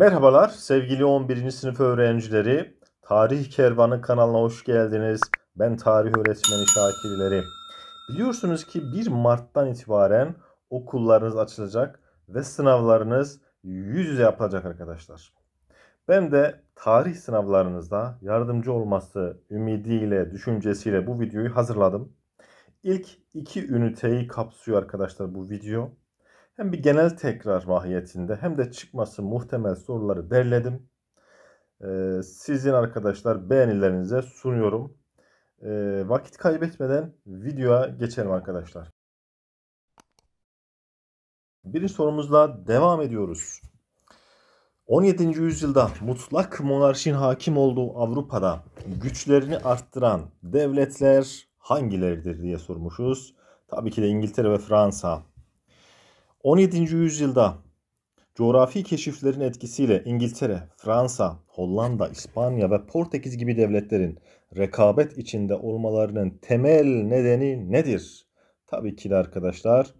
Merhabalar sevgili 11. sınıf öğrencileri. Tarih Kervanı kanalına hoş geldiniz. Ben tarih öğretmeni Şakir Biliyorsunuz ki 1 Mart'tan itibaren okullarınız açılacak ve sınavlarınız yüz yüze yapılacak arkadaşlar. Ben de tarih sınavlarınızda yardımcı olması ümidiyle, düşüncesiyle bu videoyu hazırladım. İlk iki üniteyi kapsıyor arkadaşlar bu video hem bir genel tekrar mahiyetinde hem de çıkması muhtemel soruları derledim. Ee, sizin arkadaşlar beğenilerinize sunuyorum. Ee, vakit kaybetmeden videoya geçelim arkadaşlar. Birinci sorumuzla devam ediyoruz. 17. yüzyılda mutlak monarşin hakim olduğu Avrupa'da güçlerini arttıran devletler hangileridir diye sormuşuz. Tabii ki de İngiltere ve Fransa 17. yüzyılda coğrafi keşiflerin etkisiyle İngiltere, Fransa, Hollanda, İspanya ve Portekiz gibi devletlerin rekabet içinde olmalarının temel nedeni nedir? Tabii ki de arkadaşlar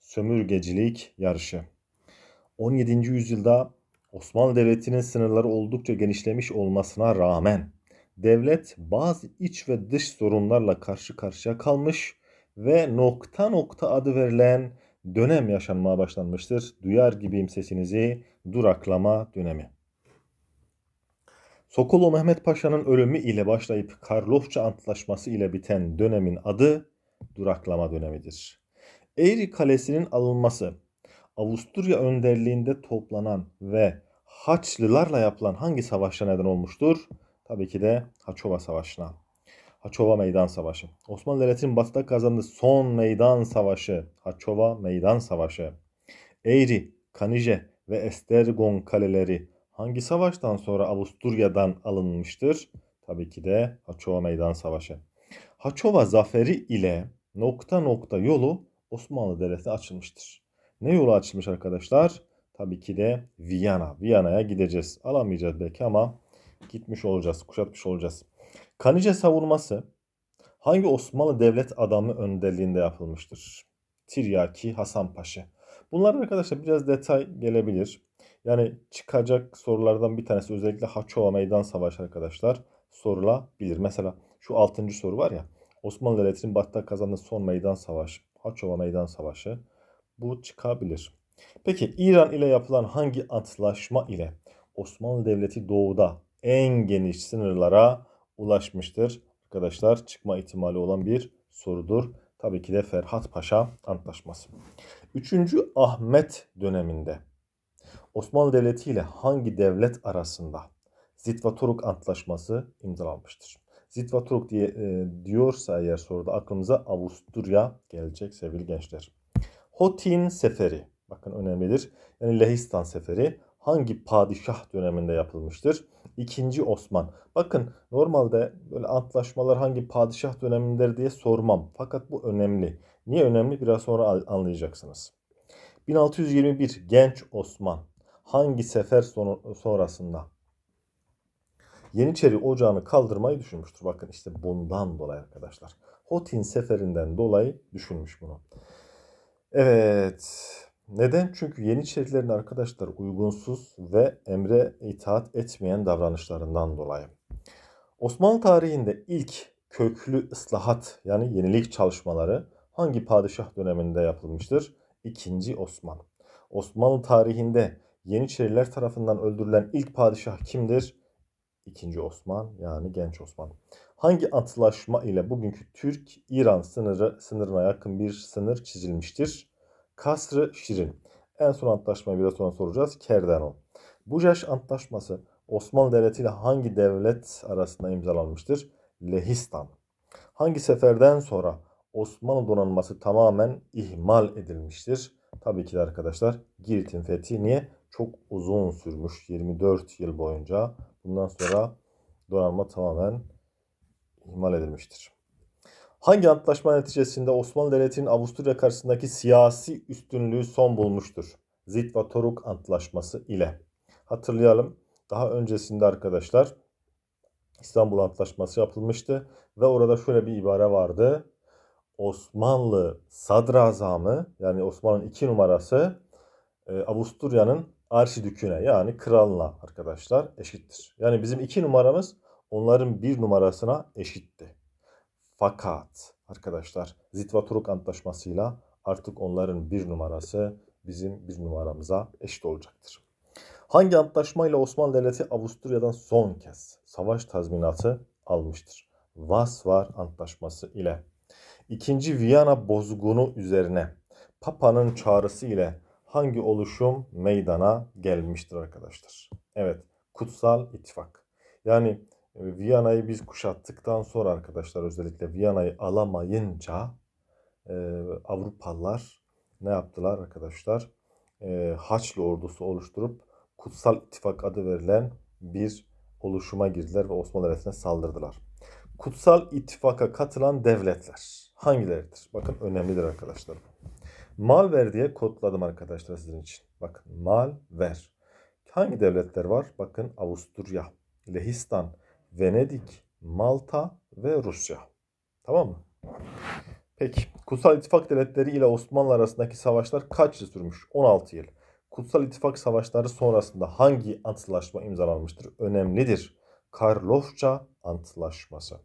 sömürgecilik yarışı. 17. yüzyılda Osmanlı Devleti'nin sınırları oldukça genişlemiş olmasına rağmen devlet bazı iç ve dış sorunlarla karşı karşıya kalmış ve nokta nokta adı verilen dönem yaşanmaya başlanmıştır. Duyar gibiyim sesinizi duraklama dönemi. Sokolo Mehmet Paşa'nın ölümü ile başlayıp Karlofça Antlaşması ile biten dönemin adı duraklama dönemidir. Eğri Kalesi'nin alınması, Avusturya önderliğinde toplanan ve Haçlılarla yapılan hangi savaşa neden olmuştur? Tabii ki de Haçova Savaşı'na. Haçova Meydan Savaşı. Osmanlı Devleti'nin batıda kazandığı son meydan savaşı. Haçova Meydan Savaşı. Eğri, Kanije ve Estergon kaleleri hangi savaştan sonra Avusturya'dan alınmıştır? Tabii ki de Haçova Meydan Savaşı. Haçova zaferi ile nokta nokta yolu Osmanlı Devleti açılmıştır. Ne yolu açılmış arkadaşlar? Tabii ki de Viyana. Viyana'ya gideceğiz. Alamayacağız belki ama gitmiş olacağız, kuşatmış olacağız. Kanice savunması hangi Osmanlı devlet adamı önderliğinde yapılmıştır? Tiryaki Hasan Paşa. Bunlar arkadaşlar biraz detay gelebilir. Yani çıkacak sorulardan bir tanesi özellikle Haçova Meydan Savaşı arkadaşlar sorulabilir. Mesela şu 6. soru var ya Osmanlı Devleti'nin batıda kazandığı son meydan savaşı Haçova Meydan Savaşı bu çıkabilir. Peki İran ile yapılan hangi antlaşma ile Osmanlı Devleti doğuda en geniş sınırlara ulaşmıştır. Arkadaşlar çıkma ihtimali olan bir sorudur. Tabii ki de Ferhat Paşa Antlaşması. 3. Ahmet döneminde Osmanlı Devleti ile hangi devlet arasında Zıtva-Turuk Antlaşması imzalanmıştır? Zitvatoruk diye e, diyorsa eğer soruda aklımıza Avusturya gelecek sevgili gençler. Hotin Seferi bakın önemlidir. Yani Lehistan Seferi hangi padişah döneminde yapılmıştır? İkinci Osman. Bakın normalde böyle antlaşmalar hangi padişah dönemindedir diye sormam. Fakat bu önemli. Niye önemli? Biraz sonra anlayacaksınız. 1621 Genç Osman. Hangi sefer sonrasında? Yeniçeri ocağını kaldırmayı düşünmüştür. Bakın işte bundan dolayı arkadaşlar. Hotin seferinden dolayı düşünmüş bunu. Evet. Neden? Çünkü Yeniçerilerin arkadaşlar uygunsuz ve emre itaat etmeyen davranışlarından dolayı. Osmanlı tarihinde ilk köklü ıslahat yani yenilik çalışmaları hangi padişah döneminde yapılmıştır? İkinci Osman. Osmanlı tarihinde Yeniçeriler tarafından öldürülen ilk padişah kimdir? İkinci Osman yani genç Osman. Hangi antlaşma ile bugünkü Türk-İran sınırı sınırına yakın bir sınır çizilmiştir? Kasrı Şirin. En son antlaşmayı biraz sonra soracağız. Kerdano. Bujaş Antlaşması Osmanlı Devleti ile hangi devlet arasında imzalanmıştır? Lehistan. Hangi seferden sonra Osmanlı donanması tamamen ihmal edilmiştir? Tabii ki de arkadaşlar Girit'in fethi niye? Çok uzun sürmüş 24 yıl boyunca. Bundan sonra donanma tamamen ihmal edilmiştir. Hangi antlaşma neticesinde Osmanlı Devleti'nin Avusturya karşısındaki siyasi üstünlüğü son bulmuştur? Zitva Toruk Antlaşması ile. Hatırlayalım daha öncesinde arkadaşlar İstanbul Antlaşması yapılmıştı ve orada şöyle bir ibare vardı. Osmanlı sadrazamı yani Osmanlı'nın iki numarası e, Avusturya'nın arşidüküne yani kralına arkadaşlar eşittir. Yani bizim iki numaramız onların bir numarasına eşitti. Fakat arkadaşlar Zitvaturuk Antlaşması'yla artık onların bir numarası bizim bir numaramıza eşit olacaktır. Hangi antlaşmayla Osmanlı Devleti Avusturya'dan son kez savaş tazminatı almıştır? Vasvar Antlaşması ile. İkinci Viyana bozgunu üzerine Papa'nın çağrısı ile hangi oluşum meydana gelmiştir arkadaşlar? Evet, Kutsal İttifak. Yani Viyana'yı biz kuşattıktan sonra arkadaşlar özellikle Viyana'yı alamayınca e, Avrupalılar ne yaptılar arkadaşlar? E, Haçlı ordusu oluşturup Kutsal İttifak adı verilen bir oluşuma girdiler ve Osmanlı Devleti'ne saldırdılar. Kutsal İttifak'a katılan devletler hangileridir? Bakın önemlidir arkadaşlar. Mal ver diye kodladım arkadaşlar sizin için. Bakın mal ver. Hangi devletler var? Bakın Avusturya, Lehistan, Venedik, Malta ve Rusya. Tamam mı? Peki Kutsal İttifak Devletleri ile Osmanlı arasındaki savaşlar kaç yıl sürmüş? 16 yıl. Kutsal İttifak Savaşları sonrasında hangi antlaşma imzalanmıştır? Önemlidir. Karlofça Antlaşması.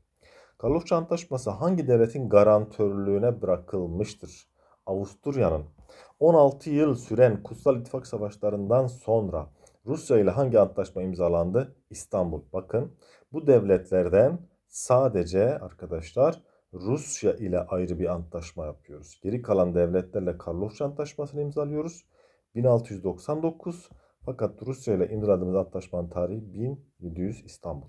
Karlofça Antlaşması hangi devletin garantörlüğüne bırakılmıştır? Avusturya'nın. 16 yıl süren Kutsal İttifak Savaşlarından sonra Rusya ile hangi antlaşma imzalandı? İstanbul. Bakın bu devletlerden sadece arkadaşlar Rusya ile ayrı bir antlaşma yapıyoruz. Geri kalan devletlerle Karlofça Antlaşması'nı imzalıyoruz. 1699 fakat Rusya ile imzaladığımız antlaşmanın tarihi 1700 İstanbul.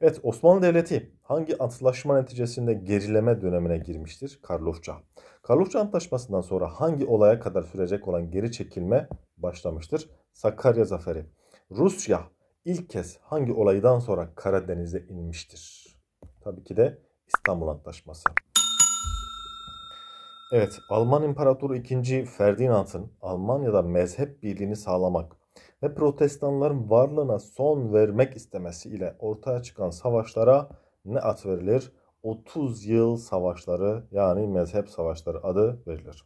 Evet Osmanlı Devleti hangi antlaşma neticesinde gerileme dönemine girmiştir? Karlofça. Karlofça Antlaşması'ndan sonra hangi olaya kadar sürecek olan geri çekilme başlamıştır? Sakarya Zaferi. Rusya ilk kez hangi olaydan sonra Karadeniz'e inmiştir? Tabii ki de İstanbul Antlaşması. Evet, Alman İmparatoru II. Ferdinand'ın Almanya'da mezhep birliğini sağlamak ve protestanların varlığına son vermek istemesiyle ortaya çıkan savaşlara ne ad verilir? 30 yıl savaşları yani mezhep savaşları adı verilir.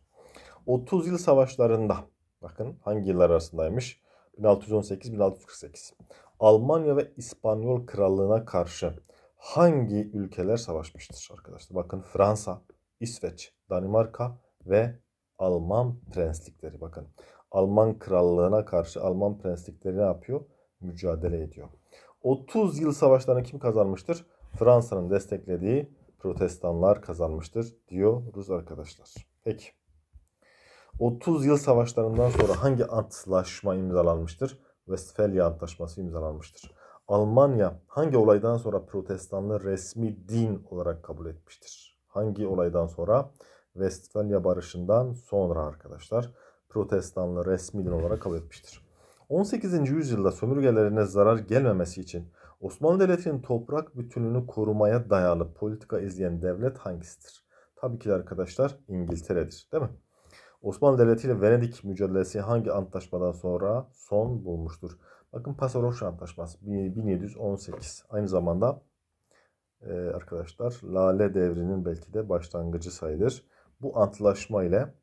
30 yıl savaşlarında bakın hangi yıllar arasındaymış? 1618-1648. Almanya ve İspanyol Krallığına karşı hangi ülkeler savaşmıştır arkadaşlar? Bakın Fransa, İsveç, Danimarka ve Alman prenslikleri bakın. Alman krallığına karşı Alman prenslikleri ne yapıyor? Mücadele ediyor. 30 yıl savaşlarını kim kazanmıştır? Fransa'nın desteklediği protestanlar kazanmıştır diyoruz arkadaşlar. Peki. 30 yıl savaşlarından sonra hangi antlaşma imzalanmıştır? Westfalia Antlaşması imzalanmıştır. Almanya hangi olaydan sonra protestanlığı resmi din olarak kabul etmiştir? Hangi olaydan sonra? Westfalia Barışı'ndan sonra arkadaşlar protestanlığı resmi din olarak kabul etmiştir. 18. yüzyılda sömürgelerine zarar gelmemesi için Osmanlı Devleti'nin toprak bütünlüğünü korumaya dayalı politika izleyen devlet hangisidir? Tabii ki de arkadaşlar İngiltere'dir değil mi? Osmanlı Devleti ile Venedik mücadelesi hangi antlaşmadan sonra son bulmuştur? Bakın Pasarofş Antlaşması 1718. Aynı zamanda e, arkadaşlar Lale Devri'nin belki de başlangıcı sayılır. Bu antlaşma ile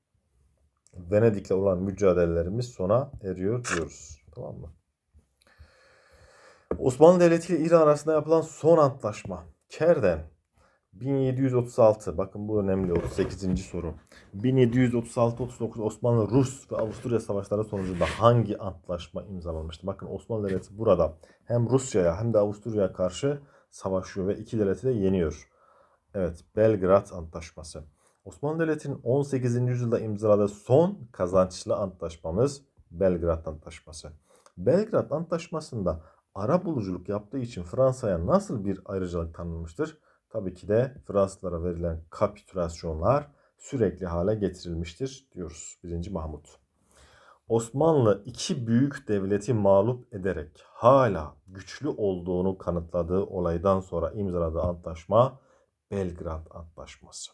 Venedik'le olan mücadelelerimiz sona eriyor diyoruz. Tamam mı? Osmanlı Devleti ile İran arasında yapılan son antlaşma Kerden 1736 bakın bu önemli 38. soru. 1736-39 Osmanlı Rus ve Avusturya savaşları sonucunda hangi antlaşma imzalanmıştı? Bakın Osmanlı Devleti burada hem Rusya'ya hem de Avusturya'ya karşı savaşıyor ve iki devleti de yeniyor. Evet Belgrad Antlaşması. Osmanlı Devleti'nin 18. yüzyılda imzaladığı son kazançlı antlaşmamız Belgrad Antlaşması. Belgrad Antlaşması'nda ara buluculuk yaptığı için Fransa'ya nasıl bir ayrıcalık tanınmıştır? tabii ki de Fransızlara verilen kapitülasyonlar sürekli hale getirilmiştir diyoruz 1. Mahmut. Osmanlı iki büyük devleti mağlup ederek hala güçlü olduğunu kanıtladığı olaydan sonra imzaladığı antlaşma Belgrad Antlaşması.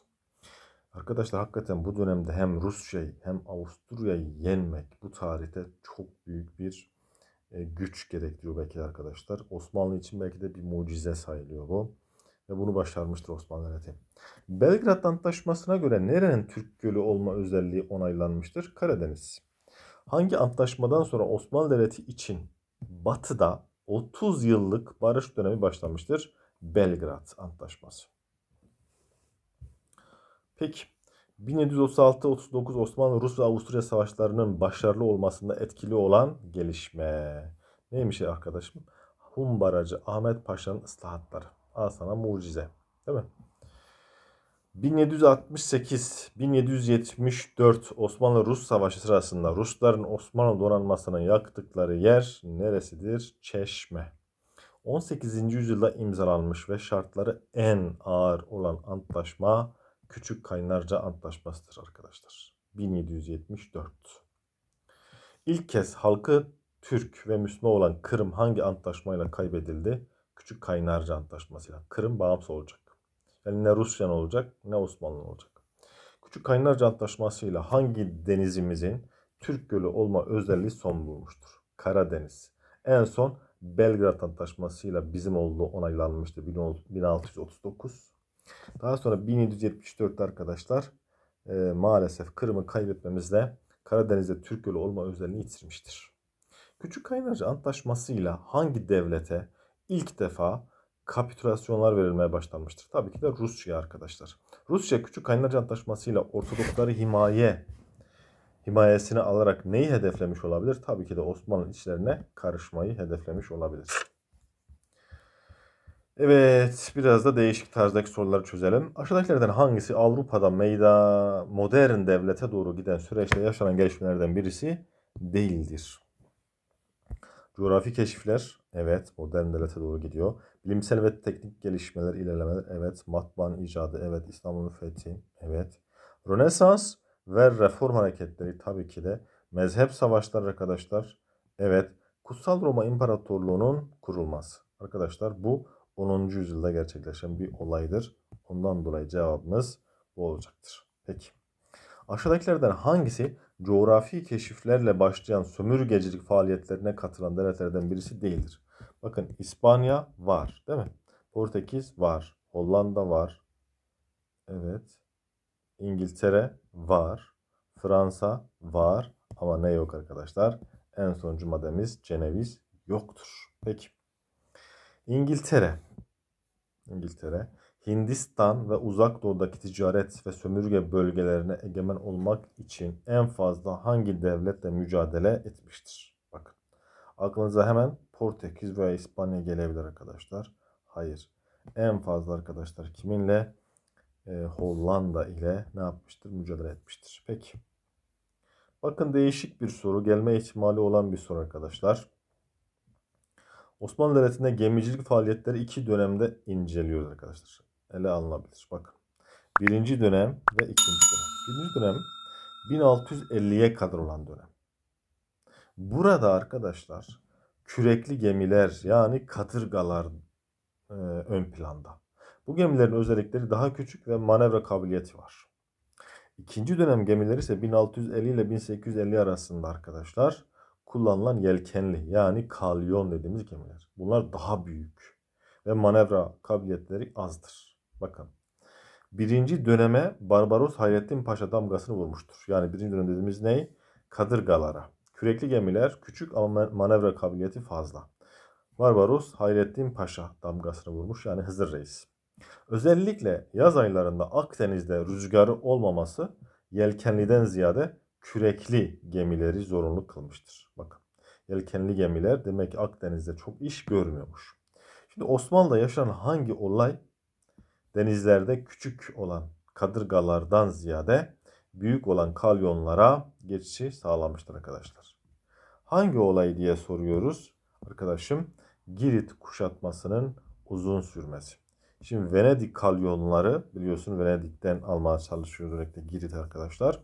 Arkadaşlar hakikaten bu dönemde hem Rusya'yı hem Avusturya'yı yenmek bu tarihte çok büyük bir e, güç gerektiriyor belki arkadaşlar. Osmanlı için belki de bir mucize sayılıyor bu ve bunu başarmıştır Osmanlı Devleti. Belgrad Antlaşması'na göre nerenin Türk Gölü olma özelliği onaylanmıştır? Karadeniz. Hangi antlaşmadan sonra Osmanlı Devleti için batıda 30 yıllık barış dönemi başlamıştır? Belgrad Antlaşması. Peki 1736-39 Osmanlı-Rus ve Avusturya savaşlarının başarılı olmasında etkili olan gelişme. Neymiş arkadaşım? Humbaracı Ahmet Paşa'nın ıslahatları. Al sana mucize. Değil mi? 1768 1774 Osmanlı-Rus Savaşı sırasında Rusların Osmanlı donanmasına yaktıkları yer neresidir? Çeşme. 18. yüzyılda imzalanmış ve şartları en ağır olan antlaşma Küçük Kaynarca Antlaşması'dır arkadaşlar. 1774. İlk kez halkı Türk ve Müslüman olan Kırım hangi antlaşmayla kaybedildi? Küçük Kaynarca Antlaşması'yla Kırım bağımsız olacak. Yani ne Rusya olacak ne Osmanlı olacak. Küçük Kaynarca Antlaşması'yla hangi denizimizin Türk Gölü olma özelliği son bulmuştur? Karadeniz. En son Belgrad Antlaşması'yla bizim olduğu onaylanmıştı 1639. Daha sonra 1774'te arkadaşlar e, maalesef Kırım'ı kaybetmemizle Karadeniz'de Türk Gölü olma özelliğini yitirmiştir. Küçük Kaynarca Antlaşması'yla hangi devlete ilk defa kapitülasyonlar verilmeye başlanmıştır. Tabii ki de Rusya arkadaşlar. Rusya Küçük Kaynaca Antlaşması ile Ortodokları himaye himayesini alarak neyi hedeflemiş olabilir? Tabii ki de Osmanlı içlerine karışmayı hedeflemiş olabilir. Evet, biraz da değişik tarzdaki soruları çözelim. Aşağıdakilerden hangisi Avrupa'da meyda modern devlete doğru giden süreçte yaşanan gelişmelerden birisi değildir? Coğrafi keşifler, evet o derindelete doğru gidiyor. Bilimsel ve teknik gelişmeler, ilerlemeler, evet. Matbaanın icadı, evet. İstanbul'un fethi, evet. Rönesans ve reform hareketleri tabii ki de. Mezhep savaşları arkadaşlar, evet. Kutsal Roma İmparatorluğu'nun kurulması. Arkadaşlar bu 10. yüzyılda gerçekleşen bir olaydır. Ondan dolayı cevabımız bu olacaktır. Peki. Aşağıdakilerden hangisi coğrafi keşiflerle başlayan sömürgecilik faaliyetlerine katılan devletlerden birisi değildir. Bakın İspanya var değil mi? Portekiz var. Hollanda var. Evet. İngiltere var. Fransa var. Ama ne yok arkadaşlar? En sonuncu maddemiz Ceneviz yoktur. Peki. İngiltere. İngiltere. Hindistan ve Uzak Doğu'daki ticaret ve sömürge bölgelerine egemen olmak için en fazla hangi devletle mücadele etmiştir? Bakın. Aklınıza hemen Portekiz veya İspanya gelebilir arkadaşlar. Hayır. En fazla arkadaşlar kiminle? E, Hollanda ile ne yapmıştır? Mücadele etmiştir. Peki. Bakın değişik bir soru. Gelme ihtimali olan bir soru arkadaşlar. Osmanlı Devleti'nde gemicilik faaliyetleri iki dönemde inceliyoruz arkadaşlar ele alınabilir. Bakın. Birinci dönem ve ikinci dönem. Birinci dönem 1650'ye kadar olan dönem. Burada arkadaşlar kürekli gemiler yani katırgalar e, ön planda. Bu gemilerin özellikleri daha küçük ve manevra kabiliyeti var. İkinci dönem gemileri ise 1650 ile 1850 arasında arkadaşlar kullanılan yelkenli yani kalyon dediğimiz gemiler. Bunlar daha büyük ve manevra kabiliyetleri azdır. Bakın. Birinci döneme Barbaros Hayrettin Paşa damgasını vurmuştur. Yani birinci dönem dediğimiz ne? Kadırgalara. Kürekli gemiler küçük ama manevra kabiliyeti fazla. Barbaros Hayrettin Paşa damgasını vurmuş yani Hızır Reis. Özellikle yaz aylarında Akdeniz'de rüzgarı olmaması yelkenliden ziyade kürekli gemileri zorunlu kılmıştır. Bakın yelkenli gemiler demek ki Akdeniz'de çok iş görmüyormuş. Şimdi Osmanlı'da yaşanan hangi olay denizlerde küçük olan kadırgalardan ziyade büyük olan kalyonlara geçişi sağlanmıştır arkadaşlar. Hangi olay diye soruyoruz arkadaşım? Girit kuşatmasının uzun sürmesi. Şimdi Venedik kalyonları biliyorsun Venedik'ten almaya çalışıyor özellikle Girit arkadaşlar.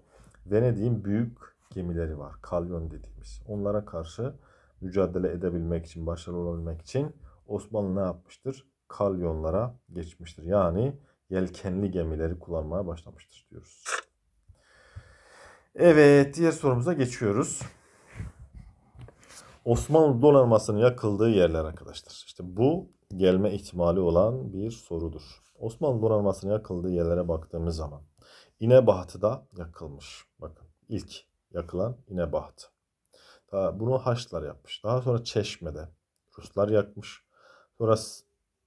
Venedik'in büyük gemileri var. Kalyon dediğimiz. Onlara karşı mücadele edebilmek için, başarılı olabilmek için Osmanlı ne yapmıştır? kalyonlara geçmiştir. Yani yelkenli gemileri kullanmaya başlamıştır diyoruz. Evet diğer sorumuza geçiyoruz. Osmanlı donanmasının yakıldığı yerler arkadaşlar. İşte bu gelme ihtimali olan bir sorudur. Osmanlı donanmasının yakıldığı yerlere baktığımız zaman İnebahtı yakılmış. Bakın ilk yakılan İnebahtı. Daha bunu Haçlılar yapmış. Daha sonra Çeşme'de Ruslar yakmış. Sonra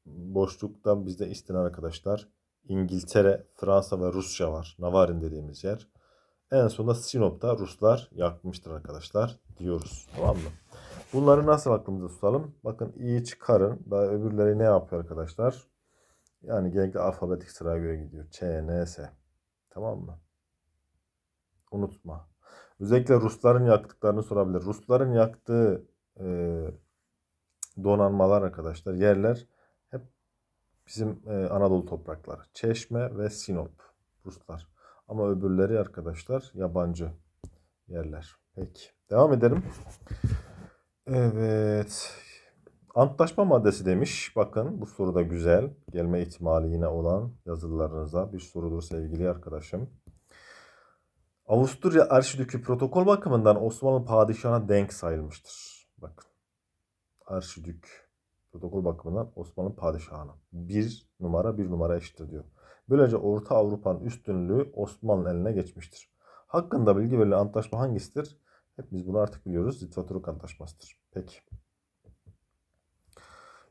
boşluktan bizde istenen arkadaşlar İngiltere, Fransa ve Rusya var. Navarin dediğimiz yer. En sonunda Sinop'ta Ruslar yakmıştır arkadaşlar diyoruz. Tamam mı? Bunları nasıl aklımızda tutalım? Bakın iyi çıkarın. Daha öbürleri ne yapıyor arkadaşlar? Yani genellikle alfabetik sıraya göre gidiyor. Ç, N, S. Tamam mı? Unutma. Özellikle Rusların yaktıklarını sorabilir. Rusların yaktığı e, donanmalar arkadaşlar yerler Bizim e, Anadolu toprakları. Çeşme ve Sinop. Ruslar. Ama öbürleri arkadaşlar yabancı yerler. Peki. Devam edelim. Evet. Antlaşma maddesi demiş. Bakın bu soru da güzel. Gelme ihtimali yine olan yazılarınıza bir sorudur sevgili arkadaşım. Avusturya Arşidükü protokol bakımından Osmanlı padişahına denk sayılmıştır. Bakın. Arşidük protokol bakımından Osmanlı padişahına. Bir numara bir numara eşittir diyor. Böylece Orta Avrupa'nın üstünlüğü Osmanlı eline geçmiştir. Hakkında bilgi verilen antlaşma hangisidir? Hepimiz bunu artık biliyoruz. Zitvaturuk Antlaşması'dır. Peki.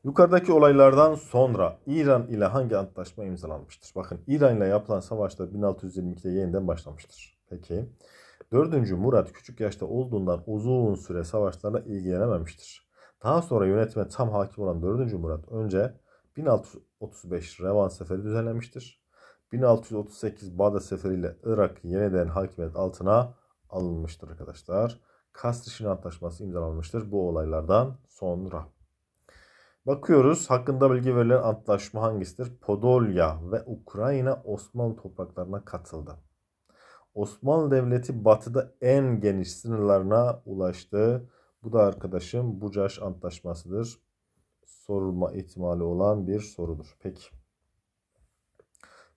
Yukarıdaki olaylardan sonra İran ile hangi antlaşma imzalanmıştır? Bakın İran ile yapılan savaşta 1622'de yeniden başlamıştır. Peki. 4. Murat küçük yaşta olduğundan uzun süre savaşlarla ilgilenememiştir. Daha sonra yönetime tam hakim olan 4. Murat önce 1635 Revan Seferi düzenlemiştir. 1638 Bağdat Seferi ile Irak yeniden hakimiyet altına alınmıştır arkadaşlar. kasr Antlaşması imzalanmıştır bu olaylardan sonra. Bakıyoruz hakkında bilgi verilen antlaşma hangisidir? Podolya ve Ukrayna Osmanlı topraklarına katıldı. Osmanlı Devleti batıda en geniş sınırlarına ulaştı. Bu da arkadaşım Bucaş Antlaşması'dır. Sorulma ihtimali olan bir sorudur. Peki.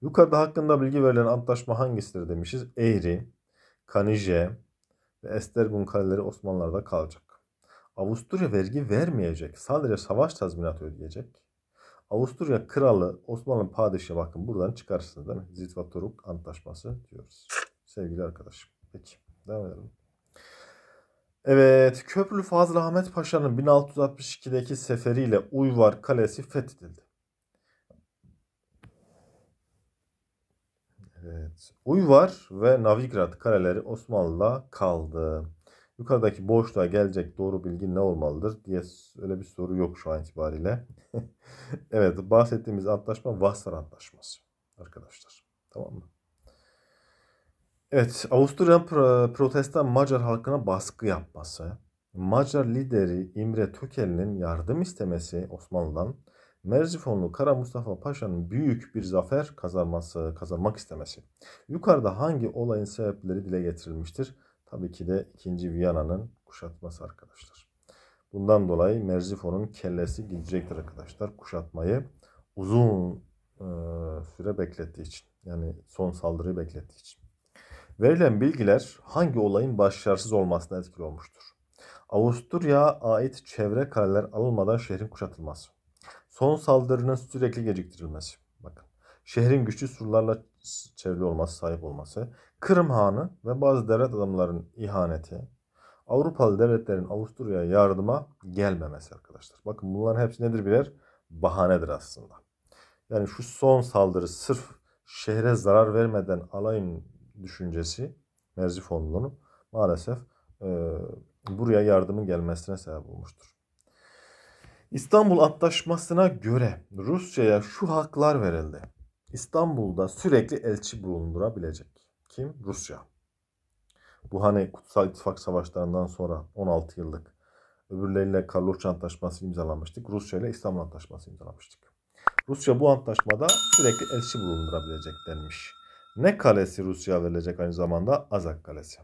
Yukarıda hakkında bilgi verilen antlaşma hangisidir demişiz. Eğri, Kanije ve Estergun kaleleri Osmanlılar'da kalacak. Avusturya vergi vermeyecek. Sadece savaş tazminatı ödeyecek. Avusturya kralı Osmanlı padişahı bakın buradan çıkarsınız değil mi? Zitvatoruk antlaşması diyoruz. Sevgili arkadaşım. Peki devam edelim. Evet, Köprülü Fazıl Ahmet Paşa'nın 1662'deki seferiyle Uyvar Kalesi fethedildi. Evet, Uyvar ve Navigrad kaleleri Osmanlı'da kaldı. Yukarıdaki boşluğa gelecek doğru bilgi ne olmalıdır diye öyle bir soru yok şu an itibariyle. evet, bahsettiğimiz antlaşma Vassar Antlaşması arkadaşlar. Tamam mı? Evet, Avusturya protestan Macar halkına baskı yapması, Macar lideri İmre Tökel'in yardım istemesi Osmanlı'dan, Merzifonlu Kara Mustafa Paşa'nın büyük bir zafer kazanması, kazanmak istemesi. Yukarıda hangi olayın sebepleri dile getirilmiştir? Tabii ki de 2. Viyana'nın kuşatması arkadaşlar. Bundan dolayı Merzifon'un kellesi gidecektir arkadaşlar kuşatmayı uzun e, süre beklettiği için. Yani son saldırıyı beklettiği için. Verilen bilgiler hangi olayın başarısız olmasına etkili olmuştur? Avusturya'ya ait çevre kaleler alınmadan şehrin kuşatılması. Son saldırının sürekli geciktirilmesi. Bakın. Şehrin güçlü surlarla çevrili olması, sahip olması. Kırım Hanı ve bazı devlet adamlarının ihaneti. Avrupalı devletlerin Avusturya'ya yardıma gelmemesi arkadaşlar. Bakın bunların hepsi nedir birer? Bahanedir aslında. Yani şu son saldırı sırf şehre zarar vermeden alayın düşüncesi Merzi Merzifonlu'nun maalesef e, buraya yardımın gelmesine sebep olmuştur. İstanbul Antlaşması'na göre Rusya'ya şu haklar verildi. İstanbul'da sürekli elçi bulundurabilecek. Kim? Rusya. Bu hani Kutsal İttifak Savaşlarından sonra 16 yıllık öbürleriyle Karloçka Antlaşması imzalamıştık. Rusya ile İstanbul Antlaşması imzalamıştık. Rusya bu antlaşmada sürekli elçi bulundurabilecek denmiş. Ne kalesi Rusya verilecek aynı zamanda? Azak Kalesi.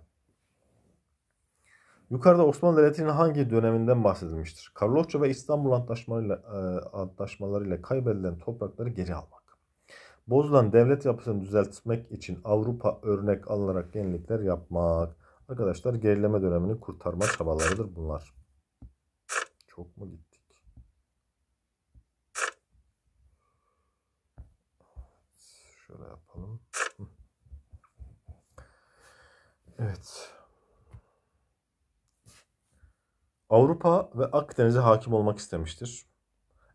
Yukarıda Osmanlı Devleti'nin hangi döneminden bahsedilmiştir? Karlofça ve İstanbul antlaşmalarıyla, e, antlaşmalarıyla kaybedilen toprakları geri almak. Bozulan devlet yapısını düzeltmek için Avrupa örnek alınarak yenilikler yapmak. Arkadaşlar gerileme dönemini kurtarma çabalarıdır bunlar. Çok mu gitti? Evet. Avrupa ve Akdeniz'e hakim olmak istemiştir.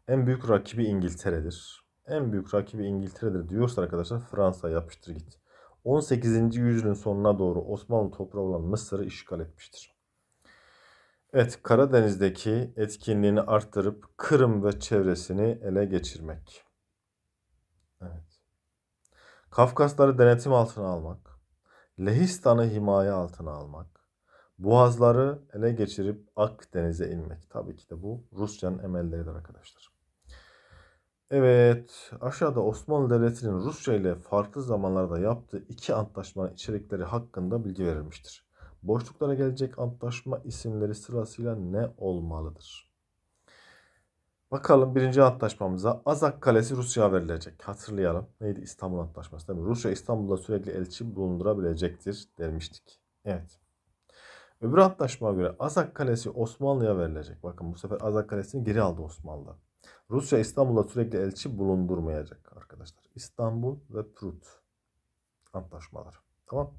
En büyük rakibi İngiltere'dir. En büyük rakibi İngiltere'dir diyorsa arkadaşlar Fransa yapıştır git. 18. yüzyılın sonuna doğru Osmanlı toprağı olan Mısır'ı işgal etmiştir. Evet Karadeniz'deki etkinliğini arttırıp Kırım ve çevresini ele geçirmek. Evet. Kafkasları denetim altına almak. Lehistan'ı himaye altına almak, boğazları ele geçirip Akdeniz'e inmek. Tabii ki de bu Rusya'nın emelleridir arkadaşlar. Evet, aşağıda Osmanlı Devleti'nin Rusya ile farklı zamanlarda yaptığı iki antlaşmanın içerikleri hakkında bilgi verilmiştir. Boşluklara gelecek antlaşma isimleri sırasıyla ne olmalıdır? Bakalım birinci antlaşmamıza Azak Kalesi Rusya'ya verilecek. Hatırlayalım. Neydi İstanbul Antlaşması değil mi? Rusya İstanbul'da sürekli elçi bulundurabilecektir demiştik. Evet. Öbür antlaşmaya göre Azak Kalesi Osmanlı'ya verilecek. Bakın bu sefer Azak Kalesi'ni geri aldı Osmanlı. Rusya İstanbul'da sürekli elçi bulundurmayacak arkadaşlar. İstanbul ve Prut antlaşmalar. Tamam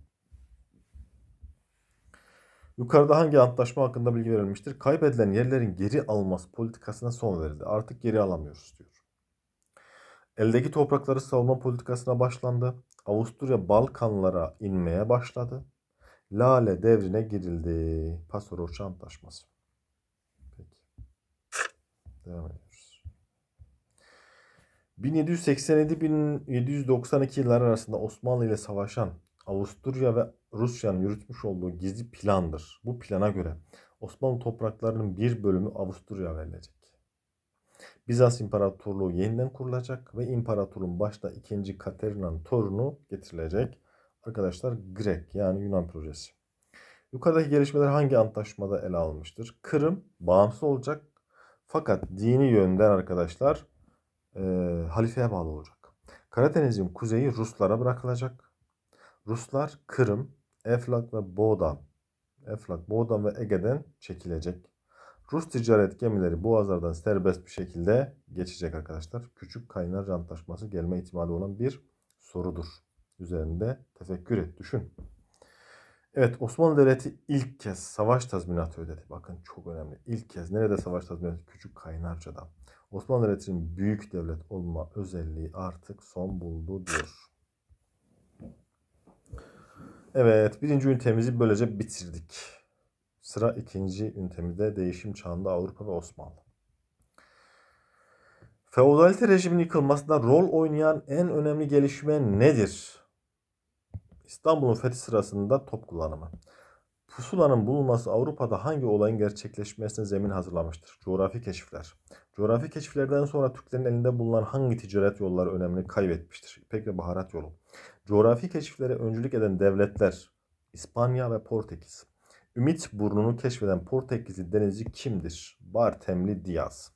Yukarıda hangi antlaşma hakkında bilgi verilmiştir? Kaybedilen yerlerin geri alması politikasına son verildi. Artık geri alamıyoruz diyor. Eldeki toprakları savunma politikasına başlandı. Avusturya Balkanlara inmeye başladı. Lale devrine girildi. Pasoroç Antlaşması. Peki. Devam ediyoruz. 1787-1792 yılları arasında Osmanlı ile savaşan Avusturya ve Rusya'nın yürütmüş olduğu gizli plandır. Bu plana göre Osmanlı topraklarının bir bölümü Avusturya verilecek. Bizans İmparatorluğu yeniden kurulacak ve imparatorun başta 2. Katerina'nın torunu getirilecek. Arkadaşlar Grek yani Yunan projesi. Yukarıdaki gelişmeler hangi antlaşmada ele almıştır? Kırım bağımsız olacak fakat dini yönden arkadaşlar e, halifeye bağlı olacak. Karadeniz'in kuzeyi Ruslara bırakılacak. Ruslar Kırım, Eflak ve Boğdan, Eflak, Boğdan ve Ege'den çekilecek. Rus ticaret gemileri boğazlardan serbest bir şekilde geçecek arkadaşlar. Küçük kaynar rantlaşması gelme ihtimali olan bir sorudur. Üzerinde tefekkür et, düşün. Evet Osmanlı Devleti ilk kez savaş tazminatı ödedi. Bakın çok önemli. İlk kez nerede savaş tazminatı? Küçük Kaynarca'da. Osmanlı Devleti'nin büyük devlet olma özelliği artık son buldu diyor. Evet birinci ünitemizi böylece bitirdik. Sıra ikinci ünitemizde değişim çağında Avrupa ve Osmanlı. Feodalite rejiminin yıkılmasında rol oynayan en önemli gelişme nedir? İstanbul'un fethi sırasında top kullanımı. Pusulanın bulunması Avrupa'da hangi olayın gerçekleşmesine zemin hazırlamıştır? Coğrafi keşifler. Coğrafi keşiflerden sonra Türklerin elinde bulunan hangi ticaret yolları önemini kaybetmiştir? İpek ve baharat yolu. Coğrafi keşiflere öncülük eden devletler İspanya ve Portekiz. Ümit burnunu keşfeden Portekizli denizci kimdir? Bartemli Diaz.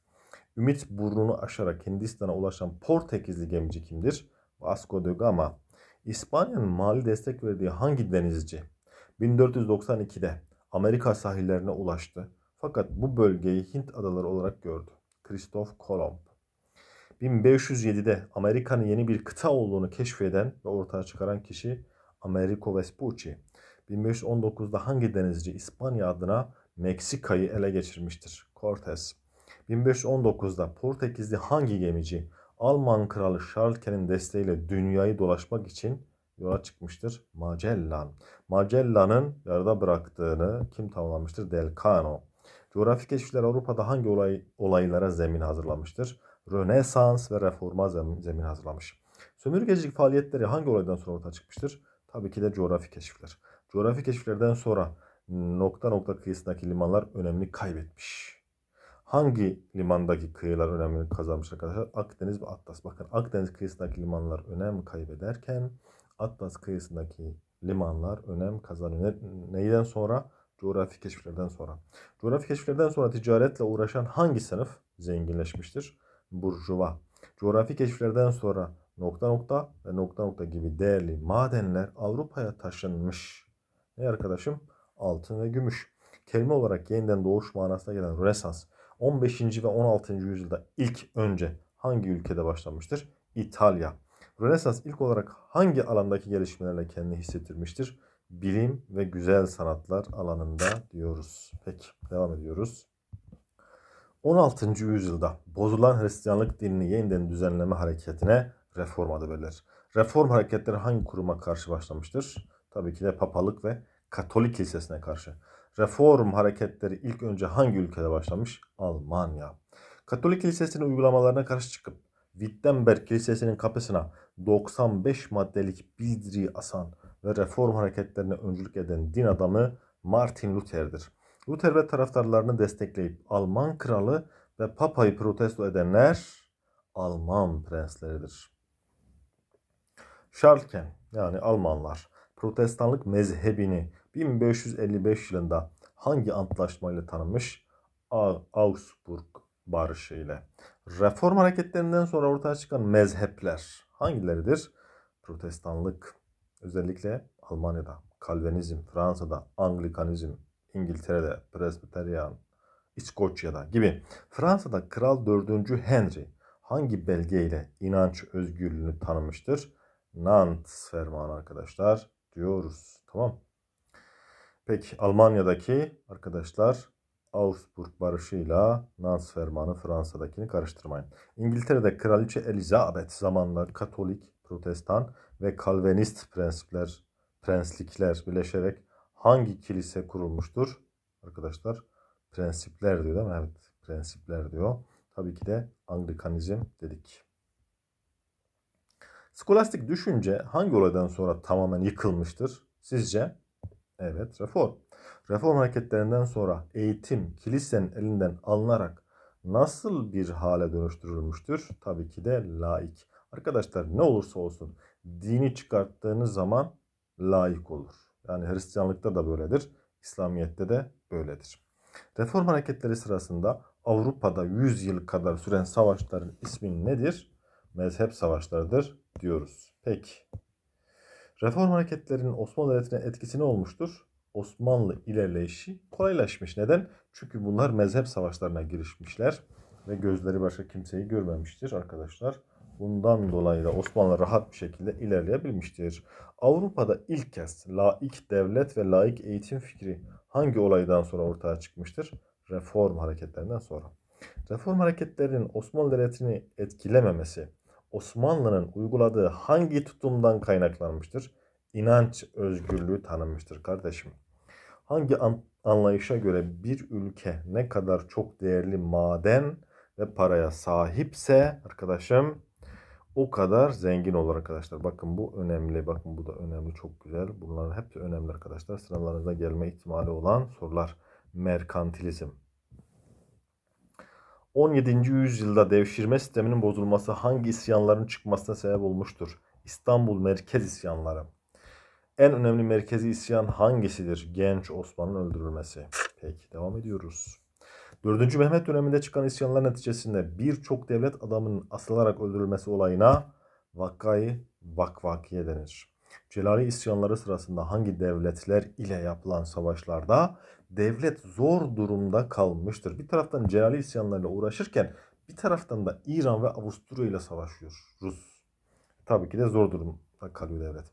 Ümit burnunu aşarak Hindistan'a ulaşan Portekizli gemici kimdir? Vasco de Gama. İspanya'nın mali destek verdiği hangi denizci 1492'de Amerika sahillerine ulaştı fakat bu bölgeyi Hint adaları olarak gördü? Kristof Kolomb. 1507'de Amerika'nın yeni bir kıta olduğunu keşfeden ve ortaya çıkaran kişi Americo Vespucci. 1519'da hangi denizci İspanya adına Meksika'yı ele geçirmiştir? Cortes. 1519'da Portekizli hangi gemici Alman kralı Şarlken'in desteğiyle dünyayı dolaşmak için yola çıkmıştır? Magellan. Magellan'ın yarıda bıraktığını kim tamamlamıştır? Delcano. Coğrafi keşifler Avrupa'da hangi olay, olaylara zemin hazırlamıştır? Rönesans ve reforma zemin, hazırlamış. Sömürgecilik faaliyetleri hangi olaydan sonra ortaya çıkmıştır? Tabii ki de coğrafi keşifler. Coğrafi keşiflerden sonra nokta nokta kıyısındaki limanlar önemli kaybetmiş. Hangi limandaki kıyılar önemli kazanmış arkadaşlar? Akdeniz ve Atlas. Bakın Akdeniz kıyısındaki limanlar önem kaybederken Atlas kıyısındaki limanlar önem kazanıyor. Neyden sonra? Coğrafi keşiflerden sonra. Coğrafi keşiflerden sonra ticaretle uğraşan hangi sınıf zenginleşmiştir? burjuva. Coğrafi keşiflerden sonra nokta nokta ve nokta nokta gibi değerli madenler Avrupa'ya taşınmış. Ne arkadaşım? Altın ve gümüş. Kelime olarak yeniden doğuş manasına gelen Rönesans 15. ve 16. yüzyılda ilk önce hangi ülkede başlamıştır? İtalya. Rönesans ilk olarak hangi alandaki gelişmelerle kendini hissettirmiştir? Bilim ve güzel sanatlar alanında diyoruz. Peki devam ediyoruz. 16. yüzyılda bozulan Hristiyanlık dinini yeniden düzenleme hareketine reform adı verilir. Reform hareketleri hangi kuruma karşı başlamıştır? Tabii ki de papalık ve Katolik Kilisesi'ne karşı. Reform hareketleri ilk önce hangi ülkede başlamış? Almanya. Katolik Kilisesi'nin uygulamalarına karşı çıkıp Wittenberg Kilisesi'nin kapısına 95 maddelik bildiriyi asan ve reform hareketlerine öncülük eden din adamı Martin Luther'dir. Luther ve taraftarlarını destekleyip Alman kralı ve papayı protesto edenler Alman prensleridir. Schalke yani Almanlar protestanlık mezhebini 1555 yılında hangi antlaşmayla tanımış? Augsburg barışı ile. Reform hareketlerinden sonra ortaya çıkan mezhepler hangileridir? Protestanlık özellikle Almanya'da, Kalvinizm, Fransa'da, Anglikanizm, İngiltere'de Presbiteryan, İskoçya'da gibi Fransa'da Kral 4. Henry hangi belgeyle inanç özgürlüğünü tanımıştır? Nantes fermanı arkadaşlar diyoruz. Tamam. Peki Almanya'daki arkadaşlar Augsburg barışıyla Nantes fermanı Fransa'dakini karıştırmayın. İngiltere'de Kraliçe Elizabeth zamanla Katolik, Protestan ve Calvinist prensipler, prenslikler birleşerek hangi kilise kurulmuştur? Arkadaşlar prensipler diyor değil mi? Evet prensipler diyor. Tabii ki de Anglikanizm dedik. Skolastik düşünce hangi olaydan sonra tamamen yıkılmıştır? Sizce? Evet reform. Reform hareketlerinden sonra eğitim kilisenin elinden alınarak nasıl bir hale dönüştürülmüştür? Tabii ki de laik. Arkadaşlar ne olursa olsun dini çıkarttığınız zaman laik olur. Yani Hristiyanlıkta da böyledir. İslamiyet'te de böyledir. Reform hareketleri sırasında Avrupa'da 100 yıl kadar süren savaşların ismi nedir? Mezhep savaşlarıdır diyoruz. Peki. Reform hareketlerinin Osmanlı Devleti'ne etkisi ne olmuştur? Osmanlı ilerleyişi kolaylaşmış. Neden? Çünkü bunlar mezhep savaşlarına girişmişler ve gözleri başka kimseyi görmemiştir arkadaşlar. Bundan dolayı da Osmanlı rahat bir şekilde ilerleyebilmiştir. Avrupa'da ilk kez laik devlet ve laik eğitim fikri hangi olaydan sonra ortaya çıkmıştır? Reform hareketlerinden sonra. Reform hareketlerinin Osmanlı Devleti'ni etkilememesi, Osmanlı'nın uyguladığı hangi tutumdan kaynaklanmıştır? İnanç özgürlüğü tanınmıştır kardeşim. Hangi an anlayışa göre bir ülke ne kadar çok değerli maden ve paraya sahipse arkadaşım o kadar zengin olur arkadaşlar. Bakın bu önemli. Bakın bu da önemli. Çok güzel. Bunların hepsi önemli arkadaşlar. Sıralarınıza gelme ihtimali olan sorular. Merkantilizm. 17. yüzyılda devşirme sisteminin bozulması hangi isyanların çıkmasına sebep olmuştur? İstanbul merkez isyanları. En önemli merkezi isyan hangisidir? Genç Osman'ın öldürülmesi. Peki devam ediyoruz. 4. Mehmet döneminde çıkan isyanlar neticesinde birçok devlet adamının asılarak öldürülmesi olayına vakayı vakvakiye denir. Celali isyanları sırasında hangi devletler ile yapılan savaşlarda devlet zor durumda kalmıştır. Bir taraftan Celali isyanlarıyla uğraşırken bir taraftan da İran ve Avusturya ile savaşıyor Rus. Tabii ki de zor durumda kalıyor devlet.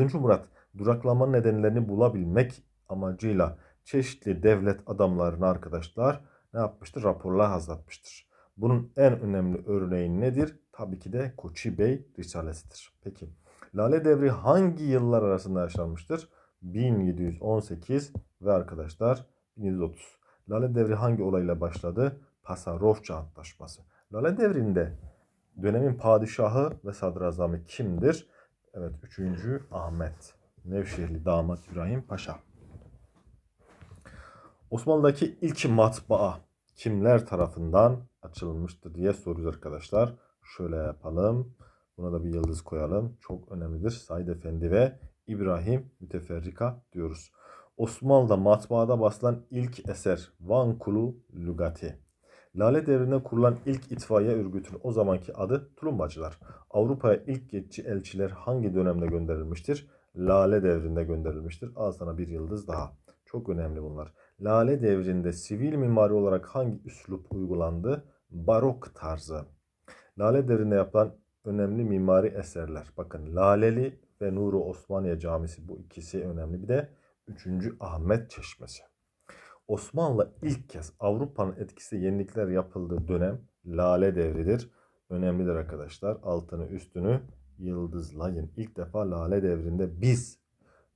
4. Murat duraklama nedenlerini bulabilmek amacıyla çeşitli devlet adamlarını arkadaşlar ne yapmıştır? Raporlar hazlatmıştır. Bunun en önemli örneği nedir? Tabii ki de Koçi Bey Risalesi'dir. Peki Lale Devri hangi yıllar arasında yaşanmıştır? 1718 ve arkadaşlar 1730. Lale Devri hangi olayla başladı? Pasarofça Antlaşması. Lale Devri'nde dönemin padişahı ve sadrazamı kimdir? Evet 3. Ahmet Nevşehirli damat İbrahim Paşa. Osmanlı'daki ilk matbaa kimler tarafından açılmıştır diye soruyoruz arkadaşlar. Şöyle yapalım. Buna da bir yıldız koyalım. Çok önemlidir. Said Efendi ve İbrahim Müteferrika diyoruz. Osmanlı'da matbaada basılan ilk eser Van Kulu Lugati. Lale devrinde kurulan ilk itfaiye örgütünün o zamanki adı Tulumbacılar. Avrupa'ya ilk geçici elçiler hangi dönemde gönderilmiştir? Lale devrinde gönderilmiştir. Al sana bir yıldız daha. Çok önemli bunlar. Lale devrinde sivil mimari olarak hangi üslup uygulandı? Barok tarzı. Lale devrinde yapılan önemli mimari eserler. Bakın Laleli ve Nuru Osmaniye Camisi bu ikisi önemli. Bir de 3. Ahmet Çeşmesi. Osmanlı ilk kez Avrupa'nın etkisi yenilikler yapıldığı dönem Lale devridir. Önemlidir arkadaşlar. Altını üstünü yıldızlayın. İlk defa Lale devrinde biz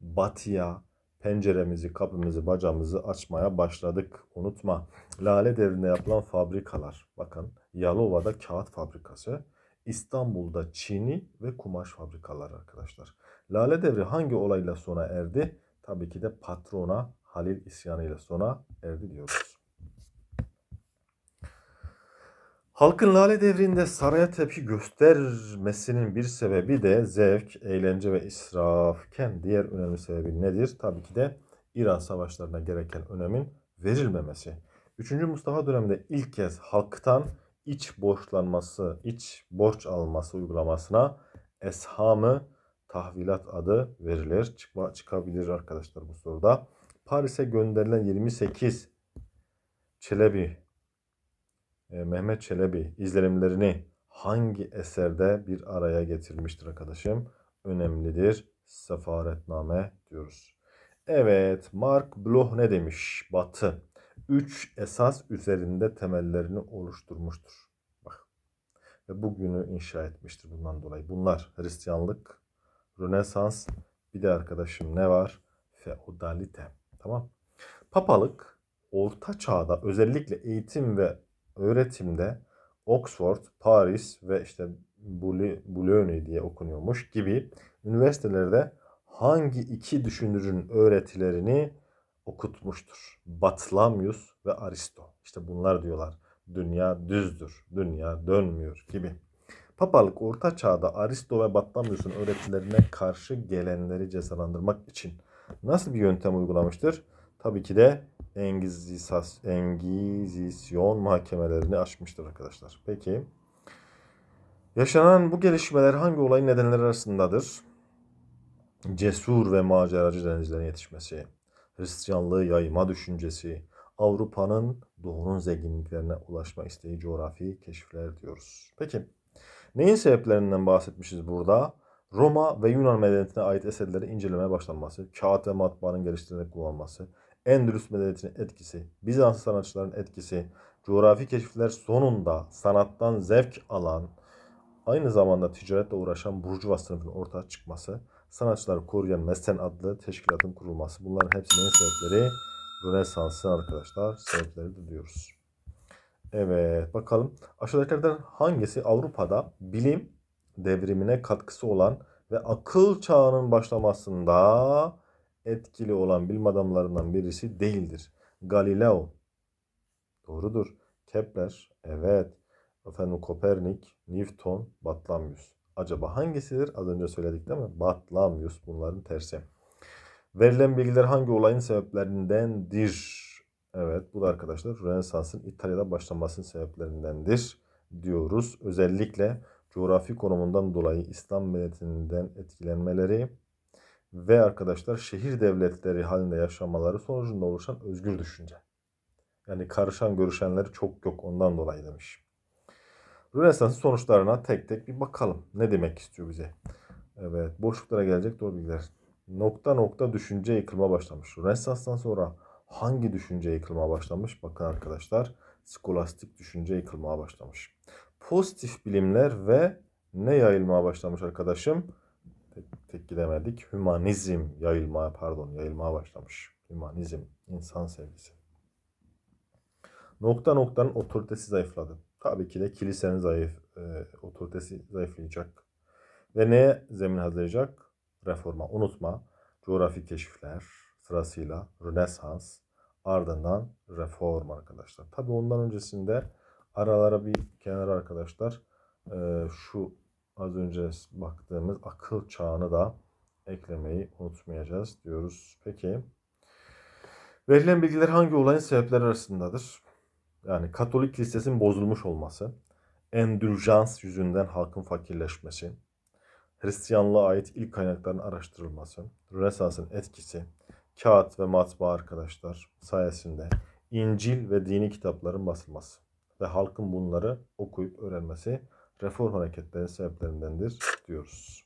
batıya, penceremizi, kapımızı, bacamızı açmaya başladık. Unutma. Lale devrinde yapılan fabrikalar. Bakın Yalova'da kağıt fabrikası, İstanbul'da çini ve kumaş fabrikaları arkadaşlar. Lale devri hangi olayla sona erdi? Tabii ki de patrona Halil isyanıyla sona erdi diyoruz. Halkın lale devrinde saraya tepki göstermesinin bir sebebi de zevk, eğlence ve israfken diğer önemli sebebi nedir? Tabii ki de İran savaşlarına gereken önemin verilmemesi. 3. Mustafa döneminde ilk kez halktan iç borçlanması, iç borç alması uygulamasına eshamı tahvilat adı verilir. Çıkma, çıkabilir arkadaşlar bu soruda. Paris'e gönderilen 28 Çelebi ee, Mehmet Çelebi izlenimlerini hangi eserde bir araya getirmiştir arkadaşım? Önemlidir. Sefaretname diyoruz. Evet, Mark Bloch ne demiş? Batı. Üç esas üzerinde temellerini oluşturmuştur. Bak. Ve bugünü inşa etmiştir bundan dolayı. Bunlar Hristiyanlık, Rönesans, bir de arkadaşım ne var? Feodalite. Tamam. Papalık, Orta Çağ'da özellikle eğitim ve öğretimde Oxford, Paris ve işte Boulogne diye okunuyormuş gibi üniversitelerde hangi iki düşünürün öğretilerini okutmuştur? Batlamyus ve Aristo. İşte bunlar diyorlar. Dünya düzdür, dünya dönmüyor gibi. Papalık Orta Çağ'da Aristo ve Batlamyus'un öğretilerine karşı gelenleri cezalandırmak için nasıl bir yöntem uygulamıştır? Tabii ki de Engizisyon mahkemelerini aşmıştır arkadaşlar. Peki yaşanan bu gelişmeler hangi olayın nedenleri arasındadır? Cesur ve maceracı denizlerin yetişmesi, Hristiyanlığı yayma düşüncesi, Avrupa'nın doğunun zenginliklerine ulaşma isteği coğrafi keşifler diyoruz. Peki neyin sebeplerinden bahsetmişiz burada? Roma ve Yunan medeniyetine ait eserleri incelemeye başlanması, kağıt ve matbaanın geliştirilerek kullanılması, Endülüs medeniyetinin etkisi, Bizans sanatçılarının etkisi, coğrafi keşifler sonunda sanattan zevk alan, aynı zamanda ticaretle uğraşan burjuva sınıfının ortaya çıkması, sanatçılar koruyan Mesten adlı teşkilatın kurulması. Bunların hepsinin sebepleri Rönesans'ın arkadaşlar sebepleridir diyoruz. Evet bakalım aşağıdakilerden hangisi Avrupa'da bilim devrimine katkısı olan ve akıl çağının başlamasında etkili olan bilim adamlarından birisi değildir. Galileo. Doğrudur. Kepler. Evet. Efendim Kopernik, Newton, Batlamyus. Acaba hangisidir? Az önce söyledik değil mi? Batlamyus bunların tersi. Verilen bilgiler hangi olayın sebeplerindendir? Evet bu da arkadaşlar Rönesans'ın İtalya'da başlamasının sebeplerindendir diyoruz. Özellikle coğrafi konumundan dolayı İslam medeniyetinden etkilenmeleri, ve arkadaşlar şehir devletleri halinde yaşamaları sonucunda oluşan özgür düşünce. Yani karışan görüşenleri çok yok ondan dolayı demiş. Rönesans sonuçlarına tek tek bir bakalım. Ne demek istiyor bize? Evet boşluklara gelecek doğru bilgiler. Nokta nokta düşünce yıkılma başlamış. Rönesans'tan sonra hangi düşünce yıkılmaya başlamış? Bakın arkadaşlar skolastik düşünce yıkılmaya başlamış. Pozitif bilimler ve ne yayılmaya başlamış arkadaşım? gittik gidemedik. Hümanizm yayılmaya pardon yayılmaya başlamış. Hümanizm, insan sevgisi. Nokta noktanın otoritesi zayıfladı. Tabii ki de kilisenin zayıf e, otoritesi zayıflayacak. Ve neye zemin hazırlayacak? Reforma. Unutma coğrafi keşifler sırasıyla Rönesans ardından reform arkadaşlar. Tabii ondan öncesinde aralara bir kenara arkadaşlar e, şu az önce baktığımız akıl çağını da eklemeyi unutmayacağız diyoruz. Peki verilen bilgiler hangi olayın sebepleri arasındadır? Yani Katolik kilisesinin bozulmuş olması, endürjans yüzünden halkın fakirleşmesi, Hristiyanlığa ait ilk kaynakların araştırılması, Rönesans'ın etkisi, kağıt ve matbaa arkadaşlar sayesinde İncil ve dini kitapların basılması ve halkın bunları okuyup öğrenmesi reform hareketlerinin sebeplerindendir diyoruz.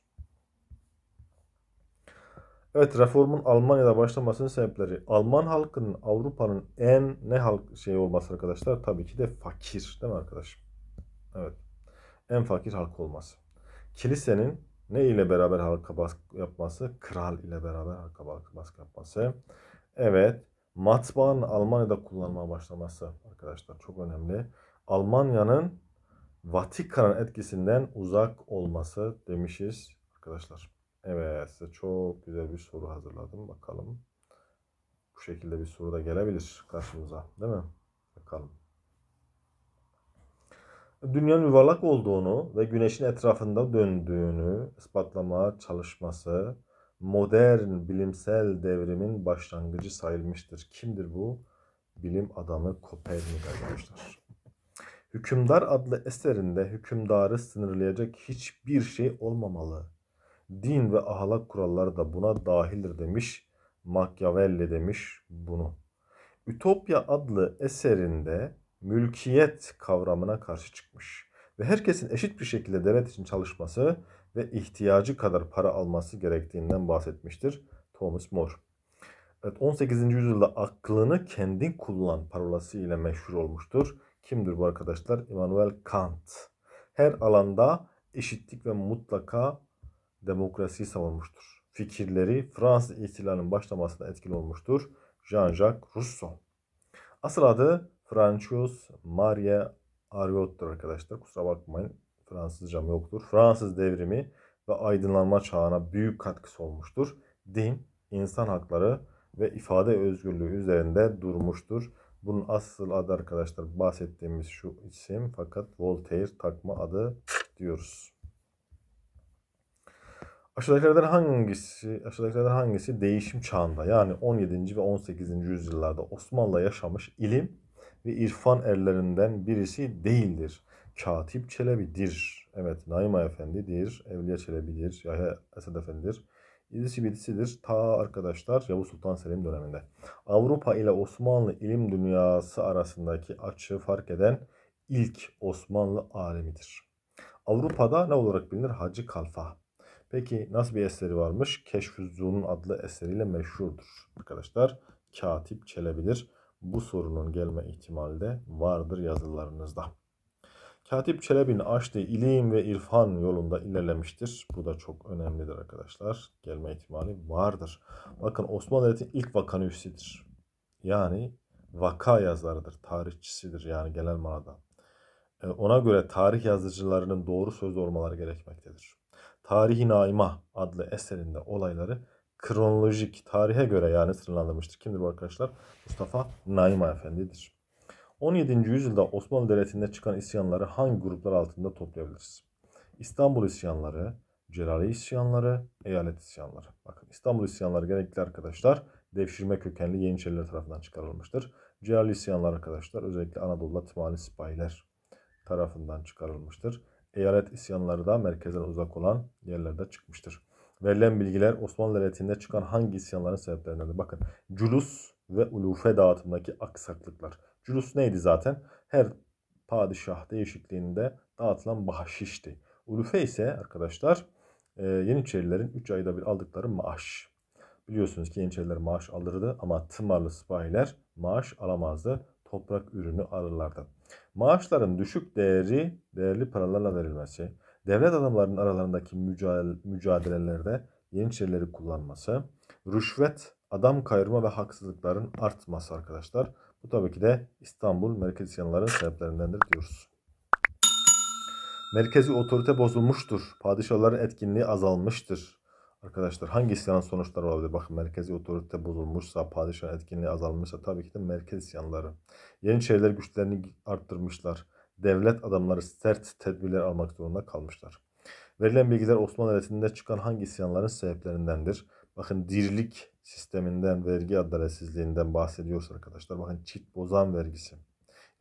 Evet reformun Almanya'da başlamasının sebepleri Alman halkının Avrupa'nın en ne halk şey olması arkadaşlar tabii ki de fakir değil mi arkadaşım? Evet. En fakir halk olması. Kilisenin ne ile beraber halka baskı yapması? Kral ile beraber halka baskı yapması. Evet. Matbaanın Almanya'da kullanmaya başlaması arkadaşlar çok önemli. Almanya'nın Vatikan'ın etkisinden uzak olması demişiz arkadaşlar. Evet size çok güzel bir soru hazırladım. Bakalım bu şekilde bir soru da gelebilir karşımıza değil mi? Bakalım. Dünyanın yuvarlak olduğunu ve güneşin etrafında döndüğünü ispatlamaya çalışması modern bilimsel devrimin başlangıcı sayılmıştır. Kimdir bu? Bilim adamı Kopernik arkadaşlar. Hükümdar adlı eserinde hükümdarı sınırlayacak hiçbir şey olmamalı. Din ve ahlak kuralları da buna dahildir demiş Machiavelli demiş bunu. Ütopya adlı eserinde mülkiyet kavramına karşı çıkmış ve herkesin eşit bir şekilde devlet için çalışması ve ihtiyacı kadar para alması gerektiğinden bahsetmiştir Thomas More. Evet 18. yüzyılda aklını kendin kullan parolası ile meşhur olmuştur Kimdir bu arkadaşlar? Immanuel Kant. Her alanda eşitlik ve mutlaka demokrasiyi savunmuştur. Fikirleri Fransız ihtilalinin başlamasına etkili olmuştur. Jean-Jacques Rousseau. Asıl adı François Marie Ariot'tur arkadaşlar. Kusura bakmayın Fransızcam yoktur. Fransız devrimi ve aydınlanma çağına büyük katkısı olmuştur. Din, insan hakları ve ifade özgürlüğü üzerinde durmuştur. Bunun asıl adı arkadaşlar bahsettiğimiz şu isim fakat Voltaire takma adı diyoruz. Aşağıdakilerden hangisi aşağıdakilerden hangisi değişim çağında yani 17. ve 18. yüzyıllarda Osmanlı'da yaşamış ilim ve irfan erlerinden birisi değildir. Katip Çelebi'dir. Evet Naima Efendi'dir. Evliya Çelebi'dir. Yahya Esed Efendi'dir. İdrisi Bilisi'dir. Ta arkadaşlar Yavuz Sultan Selim döneminde. Avrupa ile Osmanlı ilim dünyası arasındaki açığı fark eden ilk Osmanlı alemidir. Avrupa'da ne olarak bilinir? Hacı Kalfa. Peki nasıl bir eseri varmış? Keşfüzzun'un adlı eseriyle meşhurdur arkadaşlar. Katip Çelebi'dir. Bu sorunun gelme ihtimali de vardır yazılarınızda. Katip Çelebi'nin açtığı ilim ve irfan yolunda ilerlemiştir. Bu da çok önemlidir arkadaşlar. Gelme ihtimali vardır. Bakın Osmanlı Devleti'nin ilk vaka nüfsidir. Yani vaka yazarıdır, tarihçisidir yani genel manada. E, ona göre tarih yazıcılarının doğru sözlü olmaları gerekmektedir. Tarihi Naima adlı eserinde olayları kronolojik tarihe göre yani sınırlandırmıştır. Kimdir bu arkadaşlar? Mustafa Naima Efendi'dir. 17. yüzyılda Osmanlı Devleti'nde çıkan isyanları hangi gruplar altında toplayabiliriz? İstanbul isyanları, Celali isyanları, eyalet isyanları. Bakın İstanbul isyanları genellikle arkadaşlar devşirme kökenli Yeniçeriler tarafından çıkarılmıştır. Celali isyanlar arkadaşlar özellikle Anadolu'da Timani sipahiler tarafından çıkarılmıştır. Eyalet isyanları da merkezden uzak olan yerlerde çıkmıştır. Verilen bilgiler Osmanlı Devleti'nde çıkan hangi isyanların sebeplerindendir? Bakın culus ve ulufe dağıtımındaki aksaklıklar. Cülus neydi zaten? Her padişah değişikliğinde dağıtılan bahşişti. Ulufe ise arkadaşlar e, Yeniçerilerin 3 ayda bir aldıkları maaş. Biliyorsunuz ki Yeniçeriler maaş alırdı ama tımarlı sipahiler maaş alamazdı. Toprak ürünü alırlardı. Maaşların düşük değeri değerli paralarla verilmesi, devlet adamlarının aralarındaki mücadelelerde Yeniçerileri kullanması, rüşvet, adam kayırma ve haksızlıkların artması arkadaşlar bu tabii ki de İstanbul merkez yanların sebeplerindendir diyoruz. Merkezi otorite bozulmuştur. Padişahların etkinliği azalmıştır. Arkadaşlar hangi isyanın sonuçları olabilir? Bakın merkezi otorite bozulmuşsa, padişahın etkinliği azalmışsa tabii ki de merkez isyanları. Yeniçeriler güçlerini arttırmışlar. Devlet adamları sert tedbirler almak zorunda kalmışlar. Verilen bilgiler Osmanlı Devleti'nde çıkan hangi isyanların sebeplerindendir? Bakın dirlik sisteminden, vergi adaletsizliğinden bahsediyoruz arkadaşlar. Bakın çift bozan vergisi.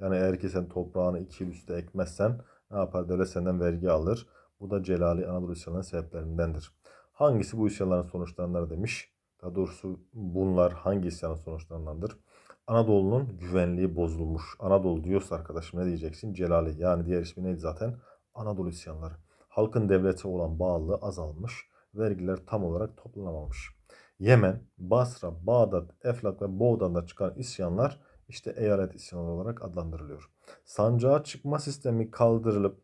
Yani eğer ki sen toprağını iki üste ekmezsen ne yapar? Devlet senden vergi alır. Bu da Celali Anadolu isyanlarının sebeplerindendir. Hangisi bu isyanların sonuçlarındandır demiş. Daha doğrusu bunlar hangi isyanın sonuçlarındandır? Anadolu'nun güvenliği bozulmuş. Anadolu diyorsa arkadaşım ne diyeceksin? Celali yani diğer ismi neydi zaten? Anadolu isyanları. Halkın devlete olan bağlılığı azalmış vergiler tam olarak toplanamamış. Yemen, Basra, Bağdat, Eflak ve Boğdan'da çıkan isyanlar işte eyalet isyanları olarak adlandırılıyor. Sancağa çıkma sistemi kaldırılıp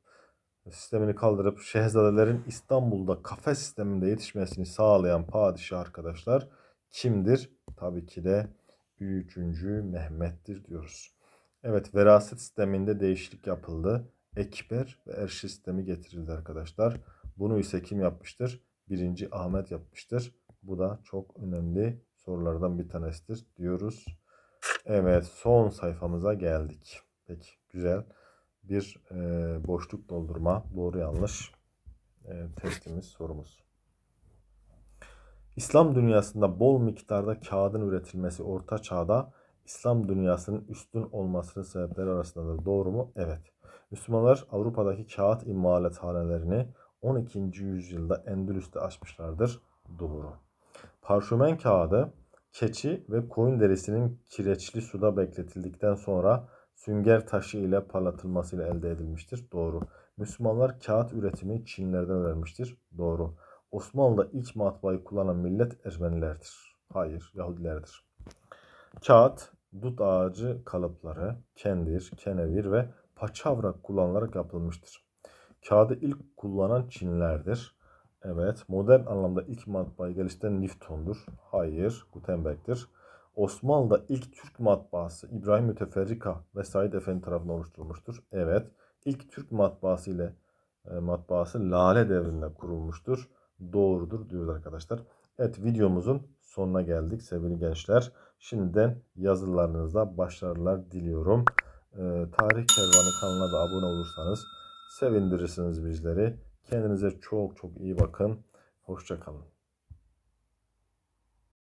sistemini kaldırıp şehzadelerin İstanbul'da kafes sisteminde yetişmesini sağlayan padişah arkadaşlar kimdir? Tabii ki de 3. Mehmet'tir diyoruz. Evet veraset sisteminde değişiklik yapıldı. Ekber ve Erşi sistemi getirildi arkadaşlar. Bunu ise kim yapmıştır? birinci Ahmet yapmıştır. Bu da çok önemli sorulardan bir tanesidir diyoruz. Evet son sayfamıza geldik. Peki güzel. Bir e, boşluk doldurma doğru yanlış e, testimiz sorumuz. İslam dünyasında bol miktarda kağıdın üretilmesi orta çağda İslam dünyasının üstün olmasının sebepleri arasındadır. Doğru mu? Evet. Müslümanlar Avrupa'daki kağıt imalathanelerini 12. yüzyılda Endülüs'te açmışlardır doğru. Parşömen kağıdı keçi ve koyun derisinin kireçli suda bekletildikten sonra sünger taşı ile parlatılmasıyla elde edilmiştir. Doğru. Müslümanlar kağıt üretimi Çinlerden öğrenmiştir. Doğru. Osmanlı'da ilk matbaayı kullanan millet Ermenilerdir. Hayır, Yahudilerdir. Kağıt, dut ağacı kalıpları, kendir, kenevir ve paçavra kullanılarak yapılmıştır kağıdı ilk kullanan Çinlerdir. Evet. Modern anlamda ilk matbaayı geliştiren Newton'dur. Hayır. Gutenberg'tir. Osmanlı'da ilk Türk matbaası İbrahim Müteferrika ve Said Efendi tarafından oluşturulmuştur. Evet. İlk Türk matbaası ile e, matbaası Lale devrinde kurulmuştur. Doğrudur diyoruz arkadaşlar. Evet videomuzun sonuna geldik sevgili gençler. Şimdiden yazılarınızda başarılar diliyorum. E, Tarih Kervanı kanalına da abone olursanız sevindirirsiniz bizleri. Kendinize çok çok iyi bakın. Hoşçakalın.